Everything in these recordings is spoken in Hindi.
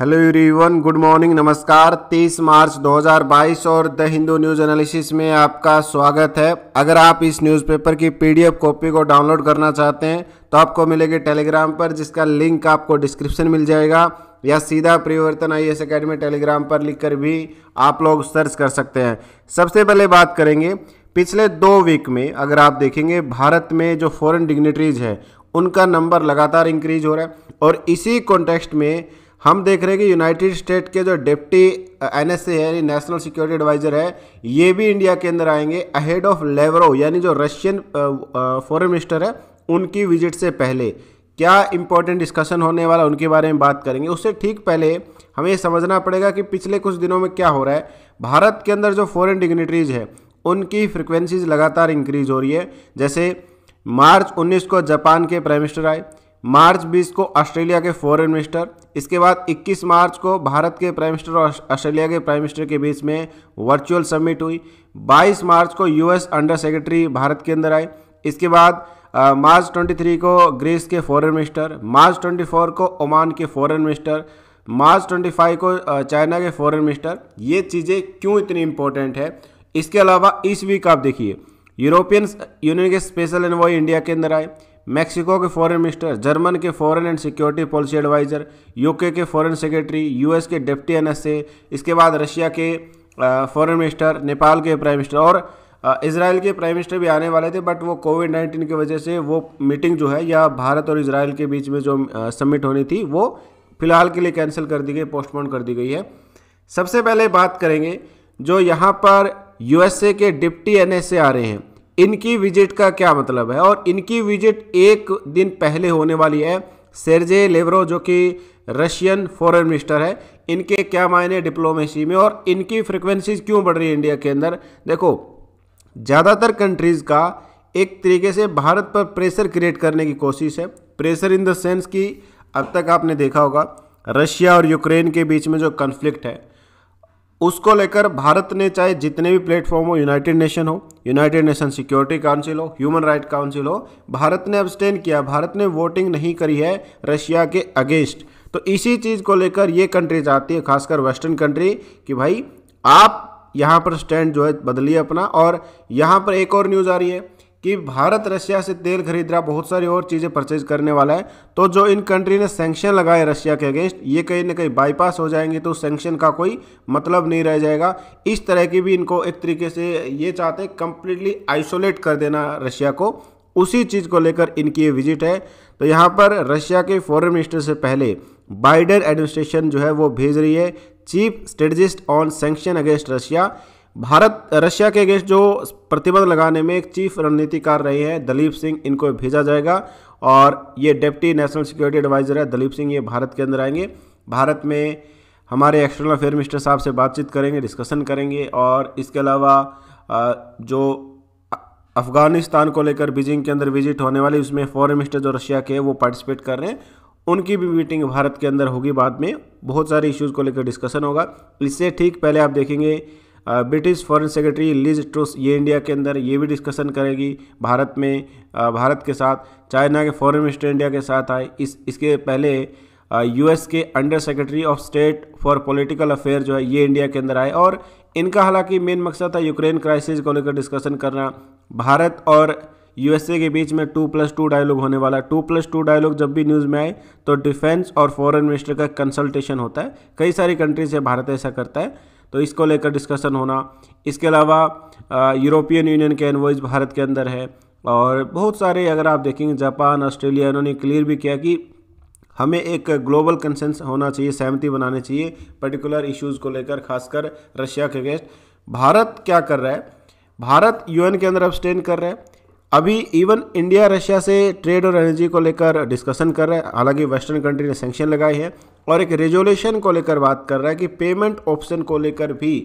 हेलो एवरीवन गुड मॉर्निंग नमस्कार 30 मार्च 2022 और द हिंदू न्यूज़ एनालिसिस में आपका स्वागत है अगर आप इस न्यूज़पेपर की पीडीएफ कॉपी को डाउनलोड करना चाहते हैं तो आपको मिलेगी टेलीग्राम पर जिसका लिंक आपको डिस्क्रिप्शन मिल जाएगा या सीधा परिवर्तन आई एस अकेडमी टेलीग्राम पर लिख भी आप लोग सर्च कर सकते हैं सबसे पहले बात करेंगे पिछले दो वीक में अगर आप देखेंगे भारत में जो फॉरन डिग्नेटरीज है उनका नंबर लगातार इंक्रीज हो रहा है और इसी कॉन्टेक्स्ट में हम देख रहे हैं कि यूनाइटेड स्टेट के जो डिप्टी एन एस ए है नेशनल सिक्योरिटी एडवाइजर है ये भी इंडिया के अंदर आएंगे अहेड ऑफ लेवरो यानी जो रशियन फॉरेन मिनिस्टर है उनकी विजिट से पहले क्या इंपॉर्टेंट डिस्कशन होने वाला उनके बारे में बात करेंगे उससे ठीक पहले हमें ये समझना पड़ेगा कि पिछले कुछ दिनों में क्या हो रहा है भारत के अंदर जो फॉरेन डिग्नेटरीज़ है उनकी फ्रिक्वेंसीज लगातार इंक्रीज हो रही है जैसे मार्च 19 को जापान के प्राइम मिनिस्टर आए मार्च 20 को ऑस्ट्रेलिया के फॉरेन मिनिस्टर इसके बाद 21 मार्च को भारत के प्राइम मिनिस्टर और ऑस्ट्रेलिया के प्राइम मिनिस्टर के बीच में वर्चुअल समिट हुई 22 मार्च को यूएस अंडर सेक्रेटरी भारत के अंदर आए इसके बाद मार्च 23 को ग्रीस के फॉरेन मिनिस्टर मार्च 24 को ओमान के फॉरेन मिनिस्टर मार्च 25 को चाइना के फ़ॉरन मिनिस्टर ये चीज़ें क्यों इतनी इंपॉर्टेंट है इसके अलावा इस वीक आप देखिए यूरोपियन यूनियन के स्पेशल एनवॉय इंडिया के अंदर आए मैक्सिको के फॉरेन मिनिस्टर जर्मन के foreign and security policy adviser UK के फॉरेन सेक्रेटरी यूएस के डिप्टी एन इसके बाद रशिया के फॉरेन मिनिस्टर नेपाल के प्राइम मिनिस्टर और इसराइल के प्राइम मिनिस्टर भी आने वाले थे बट वो कोविड नाइन्टीन की वजह से वो मीटिंग जो है या भारत और इसराइल के बीच में जो सबमिट होनी थी वो फिलहाल के लिए कैंसिल कर दी गई पोस्टपोन कर दी गई है सबसे पहले बात करेंगे जो यहाँ पर यूएसए के डिप्टी एनएसए आ रहे हैं इनकी विजिट का क्या मतलब है और इनकी विजिट एक दिन पहले होने वाली है सेरजे लेवरो जो कि रशियन फॉरेन मिनिस्टर है इनके क्या मायने डिप्लोमेसी में और इनकी फ्रिक्वेंसीज क्यों बढ़ रही है इंडिया के अंदर देखो ज़्यादातर कंट्रीज़ का एक तरीके से भारत पर प्रेशर क्रिएट करने की कोशिश है प्रेशर इन द सेंस कि अब तक आपने देखा होगा रशिया और यूक्रेन के बीच में जो कन्फ्लिक्ट है उसको लेकर भारत ने चाहे जितने भी प्लेटफॉर्म हो यूनाइटेड नेशन हो यूनाइटेड नेशन सिक्योरिटी काउंसिल हो ह्यूमन राइट काउंसिल हो भारत ने अब्सटेन किया भारत ने वोटिंग नहीं करी है रशिया के अगेंस्ट तो इसी चीज़ को लेकर ये कंट्री चाहती है खासकर वेस्टर्न कंट्री कि भाई आप यहाँ पर स्टैंड जो है बदलिए अपना और यहाँ पर एक और न्यूज़ आ रही है कि भारत रशिया से तेल खरीद रहा बहुत सारी और चीज़ें परचेज करने वाला है तो जो इन कंट्री ने सेंक्शन लगाए रशिया के अगेंस्ट ये कहीं ना कहीं बाईपास हो जाएंगे तो सेंक्शन का कोई मतलब नहीं रह जाएगा इस तरह की भी इनको एक तरीके से ये चाहते हैं कंप्लीटली आइसोलेट कर देना रशिया को उसी चीज़ को लेकर इनकी ये विजिट है तो यहाँ पर रशिया के फॉरन मिनिस्टर से पहले बाइडन एडमिनिस्ट्रेशन जो है वो भेज रही है chief strategist on sanction against Russia Bharat Russia के अगेंस्ट जो प्रतिबंध लगाने में एक चीफ रणनीतिकार रहे हैं दलीप सिंह इनको भेजा जाएगा और ये डिप्टी नेशनल सिक्योरिटी एडवाइज़र है दलीप सिंह ये भारत के अंदर आएंगे भारत में हमारे एक्सटर्नल अफेयर मिनिस्टर साहब से बातचीत करेंगे डिस्कशन करेंगे और इसके अलावा जो अफ़गानिस्तान को लेकर बीजिंग के अंदर विजिट होने वाली उसमें फ़ॉरन मिनिस्टर जो रशिया के वो पार्टिसिपेट कर रहे हैं उनकी भी मीटिंग भारत के अंदर होगी बाद में बहुत सारे इश्यूज़ को लेकर डिस्कशन होगा इससे ठीक पहले आप देखेंगे British foreign secretary Liz Truss ये इंडिया के अंदर ये भी डिस्कशन करेगी भारत में भारत के साथ चाइना के फॉरेन मिनिस्टर इंडिया के साथ आए इस इसके पहले यूएस के under secretary of state for political affair जो है ये इंडिया के अंदर आए और इनका हालांकि मेन मकसद था यूक्रेन क्राइसिस को लेकर डिस्कशन करना भारत और यूएसए के बीच में टू प्लस टू डायलॉग होने वाला टू प्लस टू डायलॉग जब भी न्यूज़ में आए तो डिफेंस और फॉरेन मिनिस्टर का कंसल्टेशन होता है कई सारी कंट्रीज से भारत ऐसा करता है तो इसको लेकर डिस्कशन होना इसके अलावा यूरोपियन यूनियन के एनवॉइज भारत के अंदर है और बहुत सारे अगर आप देखेंगे जापान ऑस्ट्रेलिया इन्होंने क्लियर भी किया कि हमें एक ग्लोबल कंसेंस होना चाहिए सहमति बनानी चाहिए पर्टिकुलर इश्यूज़ को लेकर खासकर रशिया के अगेंस्ट भारत क्या कर रहा है भारत यूएन के अंदर अब कर रहा है अभी इवन इंडिया रशिया से ट्रेड और एनर्जी को लेकर डिस्कशन कर रहा है हालांकि वेस्टर्न कंट्री ने सेंक्शन लगाई है और एक रेजोल्यूशन को लेकर बात कर रहा है कि पेमेंट ऑप्शन को लेकर भी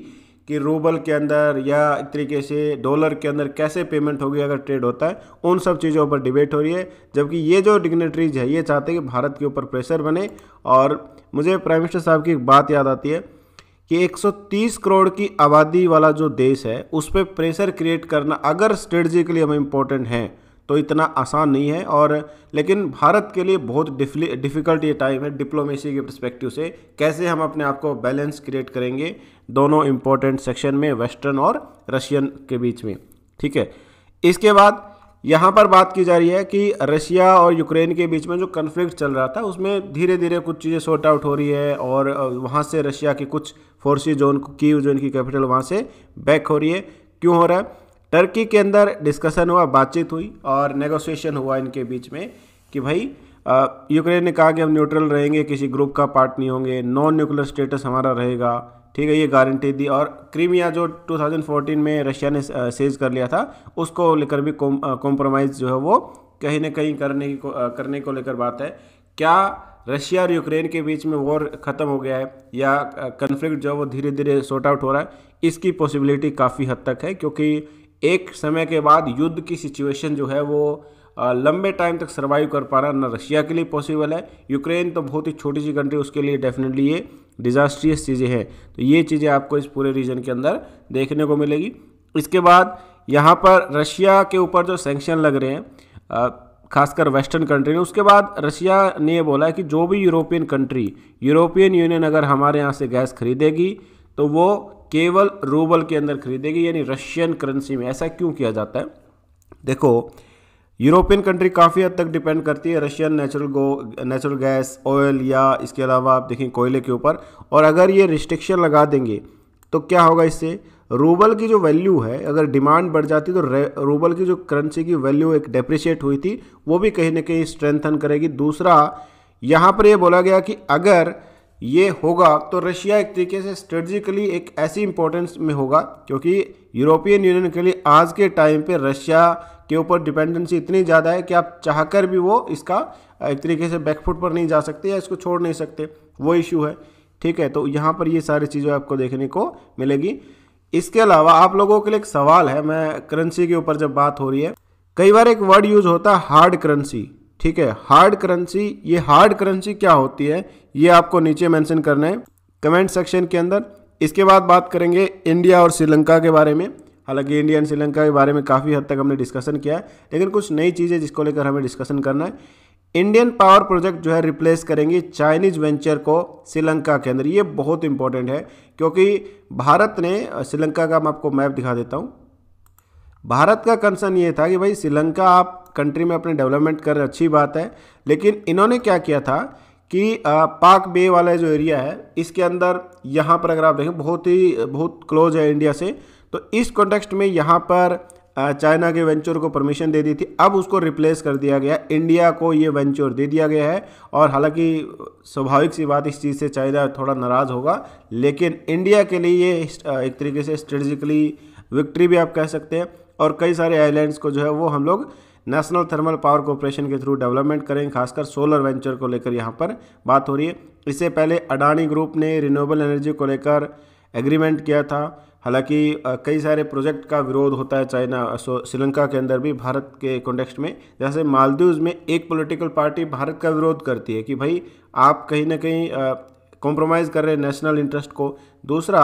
कि रूबल के अंदर या एक तरीके से डॉलर के अंदर कैसे पेमेंट होगी अगर ट्रेड होता है उन सब चीज़ों पर डिबेट हो रही है जबकि ये जो डिग्नेटरीज है ये चाहते हैं कि भारत के ऊपर प्रेशर बने और मुझे प्राइम मिनिस्टर साहब की एक बात याद आती है कि 130 करोड़ की आबादी वाला जो देश है उस पर प्रेशर क्रिएट करना अगर स्ट्रेटजिकली हम इम्पोर्टेंट हैं तो इतना आसान नहीं है और लेकिन भारत के लिए बहुत डिफ़िकल्ट ये टाइम है डिप्लोमेसी के परस्पेक्टिव से कैसे हम अपने आप को बैलेंस क्रिएट करेंगे दोनों इम्पोर्टेंट सेक्शन में वेस्टर्न और रशियन के बीच में ठीक है इसके बाद यहाँ पर बात की जा रही है कि रशिया और यूक्रेन के बीच में जो कन्फ्लिक्ट चल रहा था उसमें धीरे धीरे कुछ चीज़ें सॉर्ट आउट हो रही है और वहाँ से रशिया की कुछ फोर्सेज जो उनको की जो इनकी कैपिटल वहाँ से बैक हो रही है क्यों हो रहा है टर्की के अंदर डिस्कशन हुआ बातचीत हुई और नेगोशिएशन हुआ इनके बीच में कि भाई यूक्रेन ने कहा कि हम न्यूट्रल रहेंगे किसी ग्रुप का पार्ट नहीं होंगे नॉन न्यूक्लियर स्टेटस हमारा रहेगा ठीक है ये गारंटी दी और क्रीमिया जो 2014 में रशिया ने सेज कर लिया था उसको लेकर भी कॉम्प्रोमाइज़ जो है वो कहीं ना कहीं करने को करने को लेकर बात है क्या रशिया और यूक्रेन के बीच में वॉर ख़त्म हो गया है या कन्फ्लिक्ट जो है वो धीरे धीरे सॉर्ट आउट हो रहा है इसकी पॉसिबिलिटी काफ़ी हद तक है क्योंकि एक समय के बाद युद्ध की सिचुएशन जो है वो लंबे टाइम तक सर्वाइव कर पा रहा ना रशिया के लिए पॉसिबल है यूक्रेन तो बहुत ही छोटी सी कंट्री उसके लिए डेफिनेटली ये डिज़ास्ट्रियस चीज़ें हैं तो ये चीज़ें आपको इस पूरे रीजन के अंदर देखने को मिलेगी इसके बाद यहाँ पर रशिया के ऊपर जो सेंक्शन लग रहे हैं खासकर वेस्टर्न कंट्री ने उसके बाद रशिया ने बोला है कि जो भी यूरोपियन कंट्री यूरोपियन यूनियन अगर हमारे यहाँ से गैस खरीदेगी तो वो केवल रूबल के अंदर खरीदेगी यानी रशियन करेंसी में ऐसा क्यों किया जाता है देखो यूरोपियन कंट्री काफ़ी हद तक डिपेंड करती है Russian natural go natural gas oil या इसके अलावा आप देखें कोयले के ऊपर और अगर ये रिस्ट्रिक्शन लगा देंगे तो क्या होगा इससे रूबल की जो वैल्यू है अगर डिमांड बढ़ जाती तो रूबल की जो करेंसी की वैल्यू एक डेप्रिशिएट हुई थी वो भी कहीं ना कहीं स्ट्रेंथन करेगी दूसरा यहाँ पर यह बोला गया कि अगर ये होगा तो रशिया एक तरीके से स्ट्रेटजिकली एक ऐसी इंपॉर्टेंस में होगा क्योंकि यूरोपियन यूनियन के लिए आज के टाइम पे रशिया के ऊपर डिपेंडेंसी इतनी ज़्यादा है कि आप चाहकर भी वो इसका एक तरीके से बैकफुट पर नहीं जा सकते या इसको छोड़ नहीं सकते वो इशू है ठीक है तो यहाँ पर ये सारी चीज़ें आपको देखने को मिलेगी इसके अलावा आप लोगों के लिए एक सवाल है मैं करेंसी के ऊपर जब बात हो रही है कई बार एक वर्ड यूज होता है हार्ड करेंसी ठीक है हार्ड करेंसी ये हार्ड करेंसी क्या होती है ये आपको नीचे मेंशन करना है कमेंट सेक्शन के अंदर इसके बाद बात करेंगे इंडिया और श्रीलंका के बारे में हालांकि इंडिया एंड श्रीलंका के बारे में काफ़ी हद तक हमने डिस्कशन किया है लेकिन कुछ नई चीज़ें जिसको लेकर हमें डिस्कशन करना है इंडियन पावर प्रोजेक्ट जो है रिप्लेस करेंगे चाइनीज वेंचर को श्रीलंका के अंदर ये बहुत इंपॉर्टेंट है क्योंकि भारत ने श्रीलंका का मैं आपको मैप दिखा देता हूँ भारत का कंसर्न ये था कि भाई श्रीलंका आप कंट्री में अपने डेवलपमेंट कर अच्छी बात है लेकिन इन्होंने क्या किया था कि पाक बे वाला जो एरिया है इसके अंदर यहाँ पर अगर आप देखें बहुत ही बहुत क्लोज है इंडिया से तो इस कॉन्टेक्स्ट में यहाँ पर चाइना के वेंचर को परमिशन दे दी थी अब उसको रिप्लेस कर दिया गया इंडिया को ये वेंचर दे दिया गया है और हालांकि स्वाभाविक सी बात इस चीज़ से चाइना थोड़ा नाराज़ होगा लेकिन इंडिया के लिए ये एक तरीके से स्ट्रेटिकली विक्ट्री भी आप कह सकते हैं और कई सारे आइलैंड्स को जो है वो हम लोग नेशनल थर्मल पावर कॉरपोरेशन के थ्रू डेवलपमेंट करेंगे खासकर सोलर वेंचर को लेकर यहाँ पर बात हो रही है इससे पहले अडानी ग्रुप ने रिनोबल एनर्जी को लेकर एग्रीमेंट किया था हालांकि कई सारे प्रोजेक्ट का विरोध होता है चाइना श्रीलंका के अंदर भी भारत के कॉन्टेक्स्ट में जैसे मालदीव्स में एक पॉलिटिकल पार्टी भारत का विरोध करती है कि भाई आप कहीं ना कहीं कॉम्प्रोमाइज़ कर रहे हैं नेशनल इंटरेस्ट को दूसरा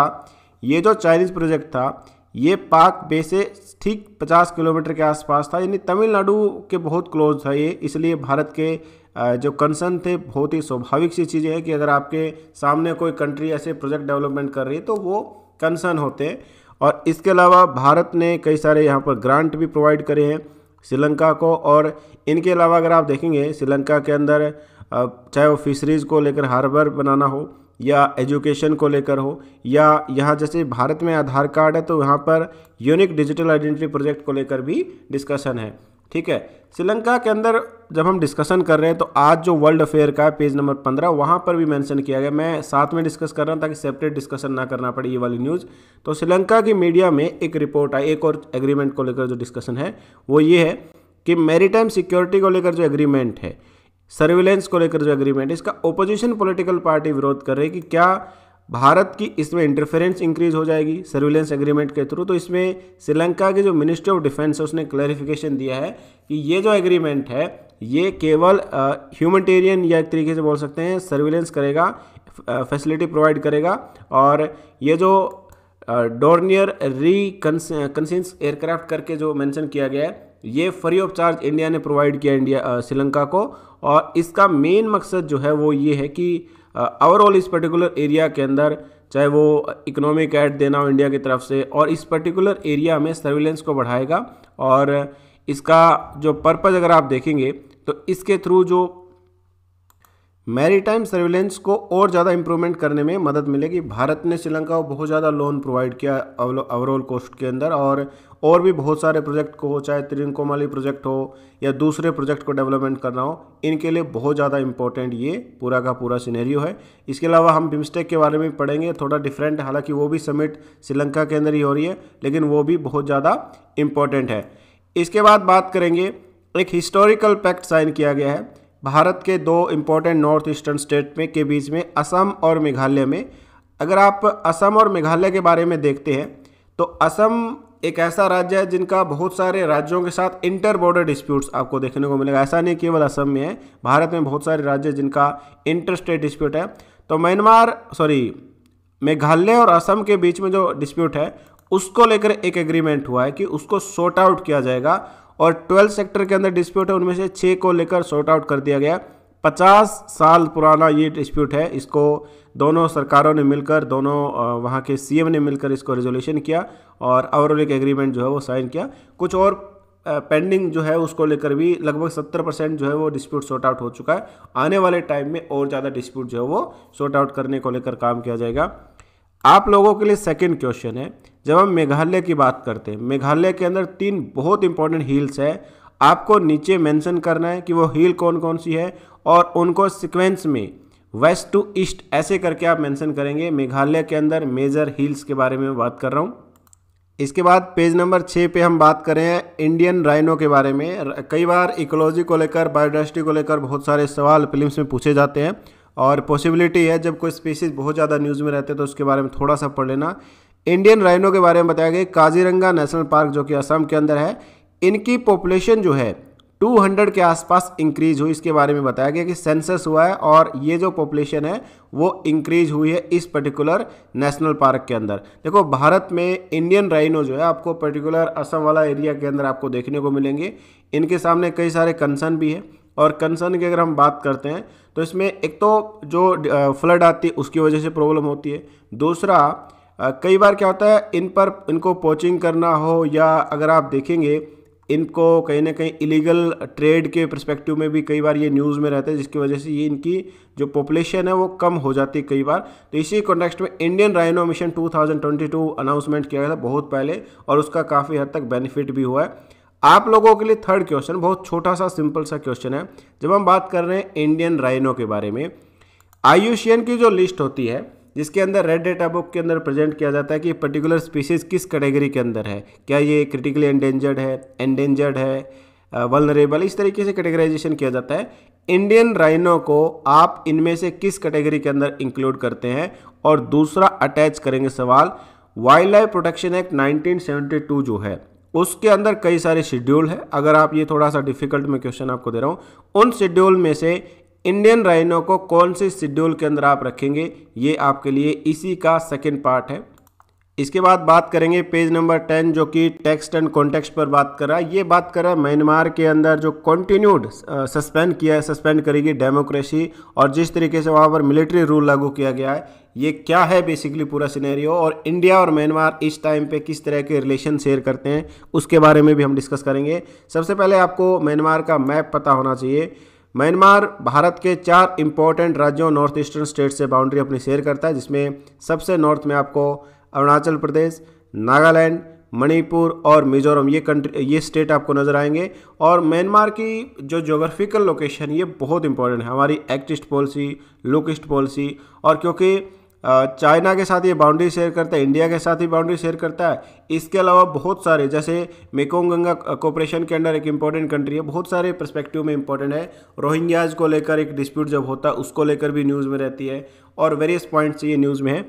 ये जो चाइनीज़ प्रोजेक्ट था ये पाक बे से ठीक 50 किलोमीटर के आसपास था यानी तमिलनाडु के बहुत क्लोज था ये इसलिए भारत के जो कंसर्न थे बहुत ही स्वाभाविक सी चीज़ें हैं कि अगर आपके सामने कोई कंट्री ऐसे प्रोजेक्ट डेवलपमेंट कर रही है तो वो कंसर्न होते हैं और इसके अलावा भारत ने कई सारे यहाँ पर ग्रांट भी प्रोवाइड करे हैं श्रीलंका को और इनके अलावा अगर आप देखेंगे श्रीलंका के अंदर चाहे वो फिशरीज़ को लेकर हार्बर बनाना हो या एजुकेशन को लेकर हो या यहाँ जैसे भारत में आधार कार्ड है तो यहाँ पर यूनिक डिजिटल आइडेंटिटी प्रोजेक्ट को लेकर भी डिस्कशन है ठीक है श्रीलंका के अंदर जब हम डिस्कशन कर रहे हैं तो आज जो वर्ल्ड अफेयर का पेज नंबर पंद्रह वहाँ पर भी मेंशन किया गया मैं साथ में डिस्कस कर रहा हूँ ताकि सेपरेट डिस्कशन ना करना पड़े ये वाली न्यूज़ तो श्रीलंका की मीडिया में एक रिपोर्ट आई एक और एग्रीमेंट को लेकर जो डिस्कशन है वो ये है कि मेरी सिक्योरिटी को लेकर जो एग्रीमेंट है सर्विलेंस को लेकर जो एग्रीमेंट है इसका ओपोजिशन पोलिटिकल पार्टी विरोध कर रही है कि क्या भारत की इसमें इंटरफेरेंस इंक्रीज हो जाएगी सर्विलेंस एग्रीमेंट के थ्रू तो इसमें श्रीलंका के जो मिनिस्ट्री ऑफ डिफेंस है उसने क्लैरिफिकेशन दिया है कि ये जो एग्रीमेंट है ये केवल ह्यूमटेरियन या एक तरीके से बोल सकते हैं सर्विलेंस करेगा फैसिलिटी प्रोवाइड करेगा और ये जो डोर्नियर री कंसेंस एयरक्राफ्ट करके जो मेंशन किया गया है ये फ्री ऑफ चार्ज इंडिया ने प्रोवाइड किया इंडिया श्रीलंका को और इसका मेन मकसद जो है वो ये है कि ओवरऑल इस पर्टिकुलर एरिया के अंदर चाहे वो इकोनॉमिक ऐड देना हो इंडिया की तरफ से और इस पर्टिकुलर एरिया में सर्विलेंस को बढ़ाएगा और इसका जो पर्पज़ अगर आप देखेंगे तो इसके थ्रू जो मैरीटाइम सर्विलेंस को और ज़्यादा इम्प्रूवमेंट करने में मदद मिलेगी भारत ने श्रीलंका को बहुत ज़्यादा लोन प्रोवाइड किया ओवरऑल कोस्ट के अंदर और और भी बहुत सारे प्रोजेक्ट को चाहे त्रिंकोमाली प्रोजेक्ट हो या दूसरे प्रोजेक्ट को डेवलपमेंट करना हो इनके लिए बहुत ज़्यादा इंपॉर्टेंट ये पूरा का पूरा सीनेरियो है इसके अलावा हम बिमस्टेक के बारे में पढ़ेंगे थोड़ा डिफरेंट हालांकि वो भी समिट श्रीलंका के अंदर ही हो रही है लेकिन वो भी बहुत ज़्यादा इम्पोर्टेंट है इसके बाद बात करेंगे एक हिस्टोरिकल पैक्ट साइन किया गया है भारत के दो इम्पोर्टेंट नॉर्थ ईस्टर्न स्टेट में के बीच में असम और मेघालय में अगर आप असम और मेघालय के बारे में देखते हैं तो असम एक ऐसा राज्य है जिनका बहुत सारे राज्यों के साथ इंटर बॉर्डर डिस्प्यूट्स आपको देखने को मिलेगा ऐसा नहीं केवल असम में है भारत में बहुत सारे राज्य जिनका इंटर स्टेट डिस्प्यूट है तो म्यांमार सॉरी मेघालय और असम के बीच में जो डिस्प्यूट है उसको लेकर एक एग्रीमेंट हुआ है कि उसको शॉर्ट आउट किया जाएगा और ट्वेल्थ सेक्टर के अंदर डिस्प्यूट है उनमें से छः को लेकर शॉर्ट आउट कर दिया गया पचास साल पुराना ये डिस्प्यूट है इसको दोनों सरकारों ने मिलकर दोनों वहाँ के सीएम ने मिलकर इसको रेजोल्यूशन किया और एक एग्रीमेंट जो है वो साइन किया कुछ और पेंडिंग जो है उसको लेकर भी लगभग सत्तर परसेंट जो है वो डिस्प्यूट सॉर्ट आउट हो चुका है आने वाले टाइम में और ज़्यादा डिस्प्यूट जो है वो सॉर्ट आउट करने को लेकर काम किया जाएगा आप लोगों के लिए सेकेंड क्वेश्चन है जब हम मेघालय की बात करते हैं मेघालय के अंदर तीन बहुत इंपॉर्टेंट हील्स है आपको नीचे मेंशन करना है कि वो हील कौन कौन सी है और उनको सिक्वेंस में वेस्ट टू ईस्ट ऐसे करके आप मेंशन करेंगे मेघालय के अंदर मेजर हिल्स के बारे में बात कर रहा हूँ इसके बाद पेज नंबर छः पे हम बात करें इंडियन राइनो के बारे में कई बार इकोलॉजी को लेकर बायोडाइवर्सिटी को लेकर बहुत सारे सवाल फिल्म्स में पूछे जाते हैं और पॉसिबिलिटी है जब कोई स्पीसीज बहुत ज़्यादा न्यूज़ में रहते हैं तो उसके बारे में थोड़ा सा पढ़ लेना इंडियन राइनो के बारे में बताया गया काजीरंगा नेशनल पार्क जो कि असम के अंदर है इनकी पॉपुलेशन जो है 200 के आसपास इंक्रीज हुई इसके बारे में बताया गया कि सेंसस हुआ है और ये जो पॉपुलेशन है वो इंक्रीज हुई है इस पर्टिकुलर नेशनल पार्क के अंदर देखो भारत में इंडियन राइनो जो है आपको पर्टिकुलर असम वाला एरिया के अंदर आपको देखने को मिलेंगे इनके सामने कई सारे कंसर्न भी है और कंसर्न की अगर हम बात करते हैं तो इसमें एक तो जो फ्लड आती है उसकी वजह से प्रॉब्लम होती है दूसरा कई बार क्या होता है इन पर इनको पोचिंग करना हो या अगर आप देखेंगे इनको कहीं ना कहीं इलीगल ट्रेड के परस्पेक्टिव में भी कई बार ये न्यूज़ में रहते हैं जिसकी वजह से ये इनकी जो पॉपुलेशन है वो कम हो जाती है कई बार तो इसी कॉन्टेक्स्ट में इंडियन राइनो मिशन 2022 अनाउंसमेंट किया गया था बहुत पहले और उसका काफ़ी हद तक बेनिफिट भी हुआ है आप लोगों के लिए थर्ड क्वेश्चन बहुत छोटा सा सिंपल सा क्वेश्चन है जब हम बात कर रहे हैं इंडियन राइनो के बारे में आयुषियन की जो लिस्ट होती है जिसके अंदर रेड डेटा बुक के अंदर प्रेजेंट किया जाता है कि पर्टिकुलर स्पीशीज़ किस कैटेगरी के अंदर है क्या ये क्रिटिकली एंडेंजर्ड है एंडेंजर्ड है वलनरेबल इस तरीके से कैटेगराइजेशन किया जाता है इंडियन राइनो को आप इनमें से किस कैटेगरी के अंदर इंक्लूड करते हैं और दूसरा अटैच करेंगे सवाल wildlife protection act nineteen जो है उसके अंदर कई सारे शेड्यूल है अगर आप ये थोड़ा सा डिफिकल्ट में क्वेश्चन आपको दे रहा हूं उन शेड्यूल में से इंडियन राइनो को कौन से शेड्यूल के अंदर आप रखेंगे ये आपके लिए इसी का सेकेंड पार्ट है इसके बाद बात करेंगे पेज नंबर टेन जो कि टेक्स्ट एंड कॉन्टेक्स्ट पर बात कर रहा है ये बात कर रहा है म्यांमार के अंदर जो कॉन्टीन्यूड सस्पेंड किया है सस्पेंड करेगी डेमोक्रेसी और जिस तरीके से वहाँ पर मिलिट्री रूल लागू किया गया है ये क्या है बेसिकली पूरा सिनेरियो और इंडिया और म्यांमार इस टाइम पे किस तरह के रिलेशन शेयर करते हैं उसके बारे में भी हम डिस्कस करेंगे सबसे पहले आपको म्यांमार का मैप पता होना चाहिए म्यांमार भारत के चार इंपॉर्टेंट राज्यों नॉर्थ ईस्टर्न स्टेट से बाउंड्री अपनी शेयर करता है जिसमें सबसे नॉर्थ में आपको अरुणाचल प्रदेश नागालैंड मणिपुर और मिजोरम ये कंट्री ये स्टेट आपको नज़र आएंगे और म्यांमार की जो जोग्राफिकल लोकेशन ये बहुत इंपॉर्टेंट है हमारी act east policy look east policy और क्योंकि चाइना के साथ ये बाउंड्री शेयर करता है इंडिया के साथ ही बाउंड्री शेयर करता है इसके अलावा बहुत सारे जैसे मेकोंग गंगा कॉपरेशन के अंडर एक इंपॉर्टेंट कंट्री है बहुत सारे परस्पेक्टिव में इंपॉर्टेंट है रोहिंग्याज को लेकर एक डिस्प्यूट जब होता है उसको लेकर भी न्यूज़ में रहती है और वेरियस पॉइंट्स ये न्यूज़ में है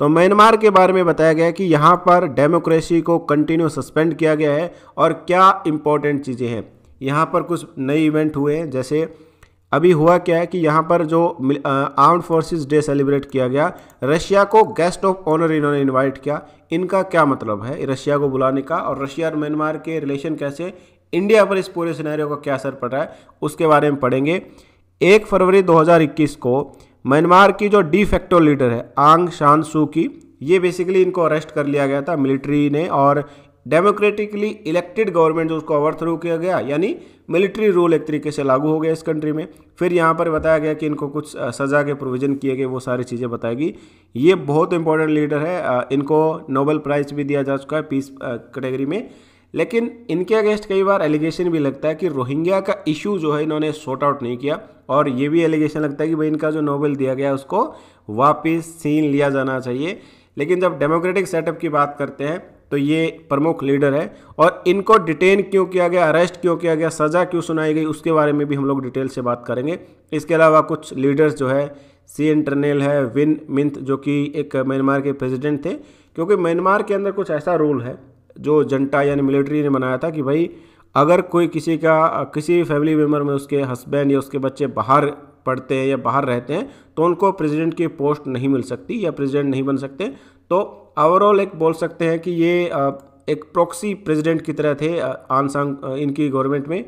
तो म्यांमार के बारे में बताया गया कि यहाँ पर डेमोक्रेसी को कंटिन्यू सस्पेंड किया गया है और क्या इम्पोर्टेंट चीज़ें हैं यहाँ पर कुछ नए इवेंट हुए हैं जैसे अभी हुआ क्या है कि यहाँ पर जो आर्म फोर्सेस डे सेलिब्रेट किया गया रशिया को गेस्ट ऑफ ऑनर इन्होंने इनवाइट किया इनका क्या मतलब है रशिया को बुलाने का और रशिया और म्यांमार के रिलेशन कैसे इंडिया पर इस पूरे सिनेरियो का क्या असर पड़ रहा है उसके बारे में पढ़ेंगे एक फरवरी 2021 को म्यांमार की जो डी फैक्टो लीडर है आंग शान सू की ये बेसिकली इनको अरेस्ट कर लिया गया था मिलिट्री ने और डेमोक्रेटिकली इलेक्टेड गवर्नमेंट जो उसको ओवर थ्रो किया गया यानी मिलिट्री रूल एक तरीके से लागू हो गया इस कंट्री में फिर यहाँ पर बताया गया कि इनको कुछ सज़ा के प्रोविज़न किए गए वो सारी चीज़ें बताएगी ये बहुत इंपॉर्टेंट लीडर है इनको नोबल प्राइज़ भी दिया जा चुका है पीस कैटेगरी में लेकिन इनके अगेंस्ट कई बार एलिगेशन भी लगता है कि रोहिंग्या का इशू जो है इन्होंने सॉर्ट आउट नहीं किया और ये भी एलिगेशन लगता है कि भाई इनका जो नोबेल दिया गया उसको वापस छीन लिया जाना चाहिए लेकिन जब डेमोक्रेटिक सेटअप की बात करते हैं तो ये प्रमुख लीडर है और इनको डिटेन क्यों किया गया अरेस्ट क्यों किया गया सज़ा क्यों सुनाई गई उसके बारे में भी हम लोग डिटेल से बात करेंगे इसके अलावा कुछ लीडर्स जो है सी इंटरनेल है विन मिंथ जो कि एक म्यांमार के प्रेसिडेंट थे क्योंकि म्यांमार के अंदर कुछ ऐसा रूल है जो जनता यानी मिलिट्री ने बनाया था कि भाई अगर कोई किसी का किसी भी फैमिली मेम्बर में उसके हस्बैंड या उसके बच्चे बाहर पढ़ते हैं या बाहर रहते हैं तो उनको प्रेसिडेंट की पोस्ट नहीं मिल सकती या प्रेसिडेंट नहीं बन सकते तो ओवरऑल एक बोल सकते हैं कि ये एक प्रॉक्सी प्रेसिडेंट की तरह थे आनसांग इनकी गवर्नमेंट में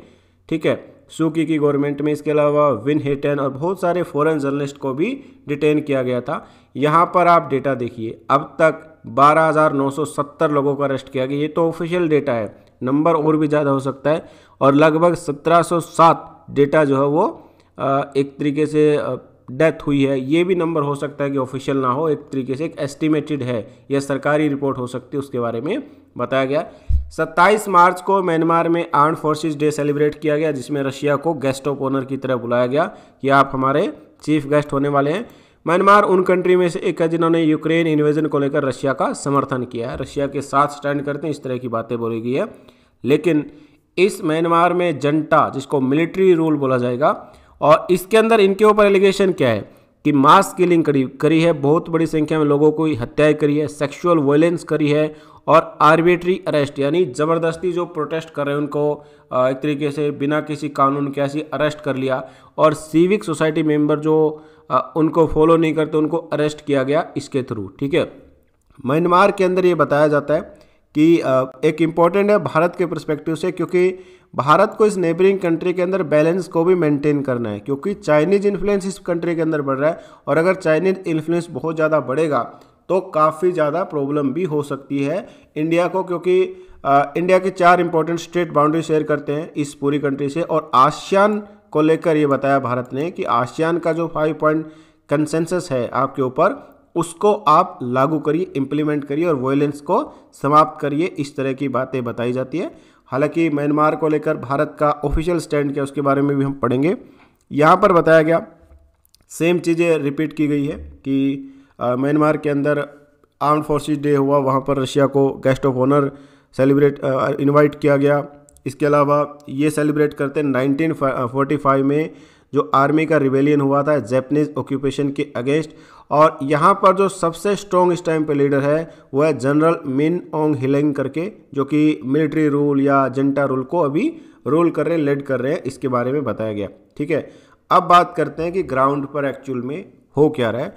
ठीक है सूकी की गवर्नमेंट में इसके अलावा विन हेटन और बहुत सारे फॉरेन जर्नलिस्ट को भी डिटेन किया गया था यहाँ पर आप डेटा देखिए अब तक 12,970 लोगों का अरेस्ट किया गया ये तो ऑफिशियल डेटा है नंबर और भी ज़्यादा हो सकता है और लगभग 1707 डेटा जो है वो एक तरीके से डेथ हुई है ये भी नंबर हो सकता है कि ऑफिशियल ना हो एक तरीके से एक एस्टिमेटेड है यह सरकारी रिपोर्ट हो सकती है उसके बारे में बताया गया 27 मार्च को म्यांमार में आर्म फोर्सेस डे सेलिब्रेट किया गया जिसमें रशिया को गेस्ट ऑफ ऑनर की तरह बुलाया गया कि आप हमारे चीफ गेस्ट होने वाले हैं म्यांमार उन कंट्री में से एक है जिन्होंने यूक्रेन इन्वेजन को लेकर रशिया का समर्थन किया है रशिया के साथ स्टैंड करते हैं इस तरह की बातें बोली गई है लेकिन इस म्यांमार में जनता जिसको मिलिट्री रूल बोला जाएगा और इसके अंदर इनके ऊपर एलिगेशन क्या है कि मास किलिंग करी करी है बहुत बड़ी संख्या में लोगों को हत्याएं करी है सेक्सुअल वायलेंस करी है और आर्बिट्री अरेस्ट यानी ज़बरदस्ती जो प्रोटेस्ट कर रहे हैं उनको एक तरीके से बिना किसी कानून के ऐसी अरेस्ट कर लिया और सिविक सोसाइटी मेंबर जो उनको फॉलो नहीं करते उनको अरेस्ट किया गया इसके थ्रू ठीक है म्यांमार के अंदर ये बताया जाता है कि एक इम्पॉर्टेंट है भारत के परस्पेक्टिव से क्योंकि भारत को इस नेबरिंग कंट्री के अंदर बैलेंस को भी मेंटेन करना है क्योंकि चाइनीज इन्फ्लुएंस इस कंट्री के अंदर बढ़ रहा है और अगर चाइनीज इन्फ्लुएंस बहुत ज़्यादा बढ़ेगा तो काफ़ी ज़्यादा प्रॉब्लम भी हो सकती है इंडिया को क्योंकि आ, इंडिया के चार इंपॉर्टेंट स्टेट बाउंड्री शेयर करते हैं इस पूरी कंट्री से और आसियान को लेकर ये बताया भारत ने कि आसियान का जो फाइव पॉइंट कंसेंसस है आपके ऊपर उसको आप लागू करिए इम्प्लीमेंट करिए और वॉयलेंस को समाप्त करिए इस तरह की बातें बताई जाती है हालांकि म्यांमार को लेकर भारत का ऑफिशियल स्टैंड क्या उसके बारे में भी हम पढ़ेंगे यहाँ पर बताया गया सेम चीज़ें रिपीट की गई है कि म्यांमार के अंदर आर्म फोर्सेज डे हुआ वहाँ पर रशिया को guest of honour celebrate invite किया गया इसके अलावा ये सेलिब्रेट करते हैं नाइनटीन में जो आर्मी का रिवेलियन हुआ था जैपनीज ऑक्यूपेशन के अगेंस्ट और यहाँ पर जो सबसे स्ट्रॉन्ग इस टाइम पे लीडर है वह है जनरल मिन ओंग हिलेंग करके जो कि मिलिट्री रूल या जनता रूल को अभी रूल कर रहे हैं लेड कर रहे हैं इसके बारे में बताया गया ठीक है अब बात करते हैं कि ग्राउंड पर एक्चुअल में हो क्या रहा है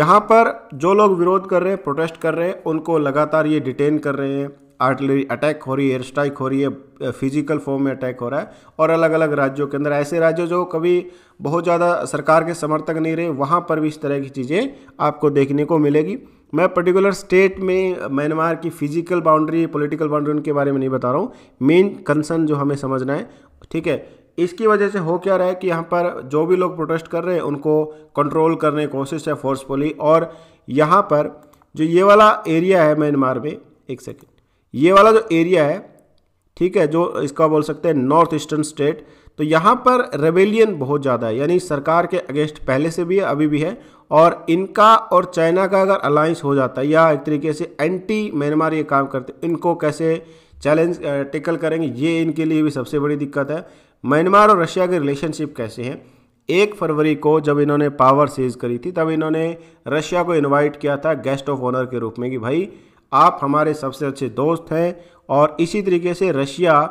यहाँ पर जो लोग विरोध कर रहे हैं प्रोटेस्ट कर रहे हैं उनको लगातार ये डिटेन कर रहे हैं आर्टिलरी अटैक हो रही है एयर स्ट्राइक हो रही है फिजिकल फॉर्म में अटैक हो रहा है और अलग अलग राज्यों के अंदर ऐसे राज्य जो कभी बहुत ज़्यादा सरकार के समर्थक नहीं रहे वहाँ पर भी इस तरह की चीज़ें आपको देखने को मिलेगी मैं पर्टिकुलर स्टेट में म्यांमार की फिजिकल बाउंड्री पॉलिटिकल बाउंड्री उनके बारे में नहीं बता रहा हूँ मेन कंसर्न जो हमें समझना है ठीक है इसकी वजह से हो क्या रहा है कि यहाँ पर जो भी लोग प्रोटेस्ट कर रहे हैं उनको कंट्रोल करने की कोशिश है फोर्सफुली और यहाँ पर जो ये वाला एरिया है म्यांमार में एक सेकेंड ये वाला जो एरिया है ठीक है जो इसका बोल सकते हैं नॉर्थ ईस्टर्न स्टेट तो यहाँ पर रेबेलियन बहुत ज़्यादा है यानी सरकार के अगेंस्ट पहले से भी है अभी भी है और इनका और चाइना का अगर अलायंस हो जाता है या एक तरीके से एंटी म्यांमार ये काम करते इनको कैसे चैलेंज टेकल करेंगे ये इनके लिए भी सबसे बड़ी दिक्कत है म्यांमार और रशिया के रिलेशनशिप कैसे हैं एक फरवरी को जब इन्होंने पावर सीज करी थी तब इन्होंने रशिया को इनवाइट किया था गेस्ट ऑफ ऑनर के रूप में कि भाई आप हमारे सबसे अच्छे दोस्त हैं और इसी तरीके से रशिया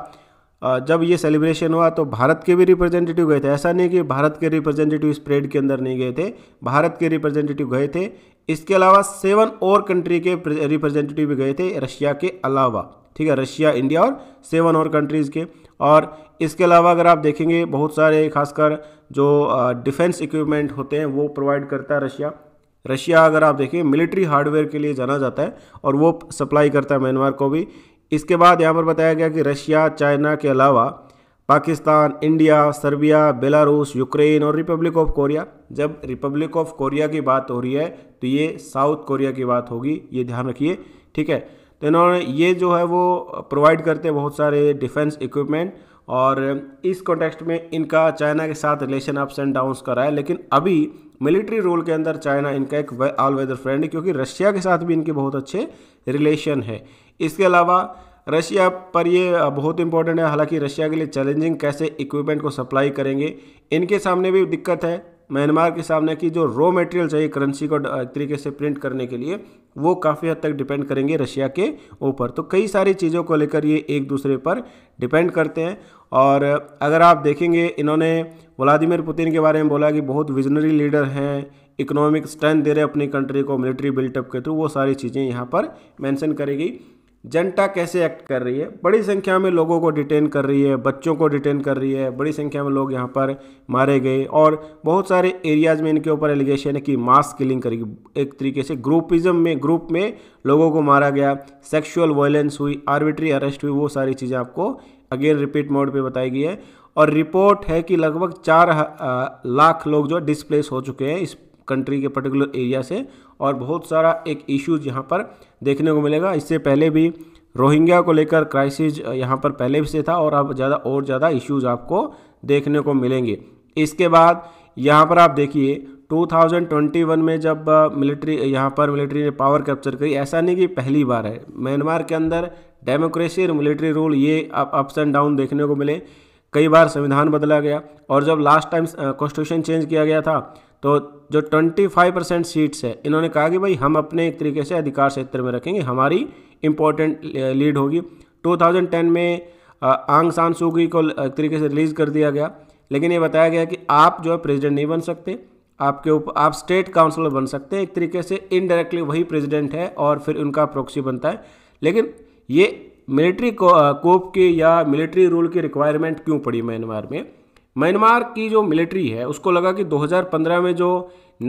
जब ये सेलिब्रेशन हुआ तो भारत के भी रिप्रेजेंटेटिव गए थे ऐसा नहीं कि भारत के रिप्रेजेंटेटिव इस परेड के अंदर नहीं गए थे भारत के रिप्रेजेंटेटिव गए थे इसके अलावा सेवन और कंट्री के रिप्रेजेंटेटिव भी गए थे रशिया के अलावा ठीक है रशिया इंडिया और सेवन और कंट्रीज़ के और इसके अलावा अगर आप देखेंगे बहुत सारे खासकर जो डिफेंस इक्विपमेंट होते हैं वो प्रोवाइड करता है रशिया रशिया अगर आप देखें मिलिट्री हार्डवेयर के लिए जाना जाता है और वो सप्लाई करता है म्यांमार को भी इसके बाद यहाँ पर बताया गया कि रशिया चाइना के अलावा Pakistan India Serbia Belarus Ukraine और रिपब्लिक ऑफ कोरिया जब रिपब्लिक ऑफ कोरिया की बात हो रही है तो ये साउथ कोरिया की बात होगी ये ध्यान रखिए ठीक है तो इन्होंने ये जो है वो प्रोवाइड करते हैं बहुत सारे डिफेंस इक्विपमेंट और इस कॉन्टेक्स्ट में इनका चाइना के साथ रिलेशन अप्स एंड डाउन्स कर रहा है लेकिन अभी मिलिट्री रोल के अंदर चाइना इनका एक ऑल वेदर फ्रेंड है क्योंकि रशिया के साथ भी इनके बहुत अच्छे रिलेशन है इसके अलावा रशिया पर ये बहुत इंपॉर्टेंट है हालांकि रशिया के लिए चैलेंजिंग कैसे इक्विपमेंट को सप्लाई करेंगे इनके सामने भी दिक्कत है म्यांमार के सामने की जो रॉ मटेरियल चाहिए करेंसी को एक तरीके से प्रिंट करने के लिए वो काफ़ी हद तक डिपेंड करेंगे रशिया के ऊपर तो कई सारी चीज़ों को लेकर ये एक दूसरे पर डिपेंड करते हैं और अगर आप देखेंगे इन्होंने व्लादिमिर पुतिन के बारे में बोला कि बहुत विजनरी लीडर हैं इकोनॉमिक स्ट्रेंथ दे रहे अपनी कंट्री को मिलिट्री बिल्टअप के थ्रू वो सारी चीज़ें यहाँ पर मैंशन करेगी जनता कैसे एक्ट कर रही है बड़ी संख्या में लोगों को डिटेन कर रही है बच्चों को डिटेन कर रही है बड़ी संख्या में लोग यहाँ पर मारे गए और बहुत सारे एरियाज़ में इनके ऊपर एलिगेशन है कि मास किलिंग करी एक तरीके से ग्रुपिज्म में ग्रुप में लोगों को मारा गया सेक्सुअल वायलेंस हुई आर्बिट्री अरेस्ट हुई वो सारी चीज़ें आपको अगेन रिपीट मोड पर बताई गई है और रिपोर्ट है कि लगभग चार लाख लोग जो डिसप्लेस हो चुके हैं इस कंट्री के पर्टिकुलर एरिया से और बहुत सारा एक इश्यूज यहाँ पर देखने को मिलेगा इससे पहले भी रोहिंग्या को लेकर क्राइसिस यहाँ पर पहले भी से था और अब ज़्यादा और ज़्यादा इश्यूज आपको देखने को मिलेंगे इसके बाद यहाँ पर आप देखिए 2021 में जब मिलिट्री यहाँ पर मिलिट्री ने पावर कैप्चर करी ऐसा नहीं कि पहली बार है म्यांमार के अंदर डेमोक्रेसी और मिलिट्री रूल ये अप्स एंड डाउन देखने को मिले कई बार संविधान बदला गया और जब लास्ट टाइम कॉन्स्टिट्यूशन चेंज किया गया था तो जो 25 परसेंट सीट्स है इन्होंने कहा कि भाई हम अपने एक तरीके से अधिकार क्षेत्र में रखेंगे हमारी इंपॉर्टेंट लीड होगी 2010 में आंग सान सूगी को एक तरीके से रिलीज़ कर दिया गया लेकिन ये बताया गया कि आप जो है प्रेजिडेंट नहीं बन सकते आपके ऊपर आप स्टेट काउंसिलर बन सकते हैं एक तरीके से इनडायरेक्टली वही प्रेजिडेंट है और फिर उनका प्रोक्सी बनता है लेकिन ये मिलिट्री कोप की या मिलिट्री रूल की रिक्वायरमेंट क्यों पड़ी म्यांमार में म्यांमार की जो मिलिट्री है उसको लगा कि 2015 में जो